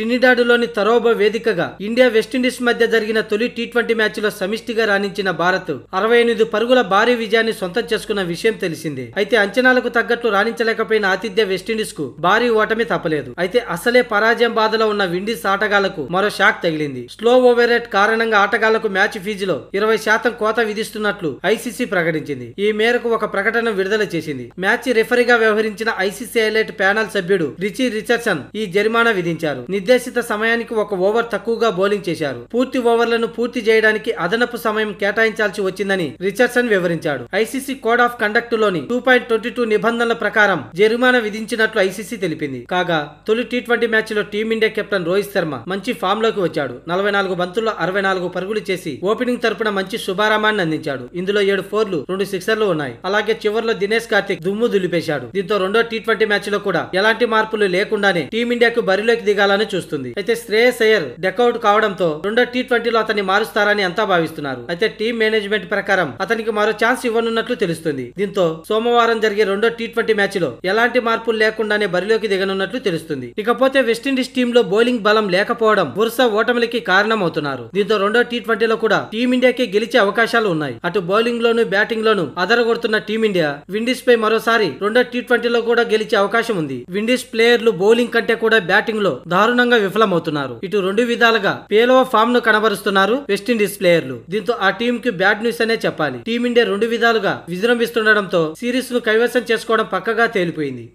ట్రినిడాడులోని తరోబా వేదికగా India West Indies మధ్య జరిగిన తొలి టీ ట్వంటీ మ్యాచ్లో సమిష్టిగా రాణించిన భారత్ అరవై ఎనిమిది పరుగుల భారీ విజయాన్ని సొంతం చేసుకున్న విషయం తెలిసింది అయితే అంచనాలకు తగ్గట్లు రాణించలేకపోయిన ఆతిథ్య వెస్టిండీస్ కు భారీ ఓటమి తప్పలేదు అయితే అసలే పరాజయం బాధలో ఉన్న విండీస్ ఆటగాళ్లకు మరో షాక్ తగిలింది స్లో ఓవర్ రేట్ కారణంగా ఆటగాళ్లకు మ్యాచ్ ఫీజులో ఇరవై శాతం కోత విధిస్తున్నట్లు ఐసీసీ ప్రకటించింది ఈ మేరకు ఒక ప్రకటన విడుదల చేసింది మ్యాచ్ రిఫరీగా వ్యవహరించిన ఐసీసీ హైలైట్ ప్యానల్ సభ్యుడు రిచి రిచర్సన్ ఈ జరిమానా విధించారు నిద్ర నిర్దేశిత సమయానికి ఒక ఓవర్ తక్కువగా బౌలింగ్ చేశారు పూర్తి ఓవర్లను పూర్తి చేయడానికి అదనపు సమయం కేటాయించాల్సి వచ్చిందని రిచర్సన్ వివరించాడు ఐసీసీ కోడ్ ఆఫ్ కండక్ట్ లోని టూ పాయింట్ ట్వంటీ టూ నిబంధనల ప్రకారం జరిమానా విధించినట్లు ఐసీసీ తెలిపింది కాగా తొలి టీ ట్వంటీ మ్యాచ్ లో టీమిండియా కెప్టెన్ రోహిత్ శర్మ మంచి ఫామ్ లోకి వచ్చాడు నలభై నాలుగు బంతుల్లో అరవై నాలుగు పరుగులు చేసి ఓపెనింగ్ తరపున మంచి శుభారామాన్ని అందించాడు ఇందులో ఏడు ఫోర్లు రెండు సిక్సర్లు ఉన్నాయి అలాగే చివరిలో దినేష్ కార్తిక్ దుమ్ము దులిపేశాడు దీంతో రెండో టీ ట్వంటీ మ్యాచ్ లో కూడా ఎలాంటి మార్పులు లేకుండానే టీమిండియాకు బరిలోకి దిగాలని చూస్తుంది అయితే శ్రేయస్ అయ్యర్ డెకౌట్ కావడంతో రెండో టీ ట్వంటీలో అతన్ని మారుస్తారని అంతా భావిస్తున్నారు అయితే టీం మేనేజ్మెంట్ ప్రకారం అతనికి మరో ఛాన్స్ ఇవ్వనున్నట్లు తెలుస్తుంది దీంతో సోమవారం జరిగే రెండో టీ ట్వంటీ మ్యాచ్ లో ఎలాంటి మార్పులు లేకుండానే బరిలోకి దిగనున్నట్లు తెలుస్తుంది ఇకపోతే వెస్టిండీస్ టీమ్ లో బౌలింగ్ బలం లేకపోవడం వరుస ఓటమిలకి అవుతున్నారు దీంతో రెండో టీ ట్వంటీలో కూడా టీమిండియాకి గెలిచే అవకాశాలు ఉన్నాయి అటు బౌలింగ్ లోను బ్యాటింగ్ లోను అదరగొడుతున్న టీమిండియా విండీస్ పై మరోసారి రెండో టీ ట్వంటీలో కూడా గెలిచే అవకాశం ఉంది విండీస్ ప్లేయర్లు బౌలింగ్ కంటే కూడా బ్యాటింగ్ లో దారుణ దారుణంగా విఫలమవుతున్నారు ఇటు రెండు విధాలుగా పేలో ఫామ్ ను కనబరుస్తున్నారు వెస్టిండీస్ ప్లేయర్లు దీంతో ఆ టీం కి బ్యాడ్ న్యూస్ అనే చెప్పాలి టీమిండియా రెండు విధాలుగా విజృంభిస్తుండటంతో సిరీస్ ను కైవసం చేసుకోవడం పక్కగా తేలిపోయింది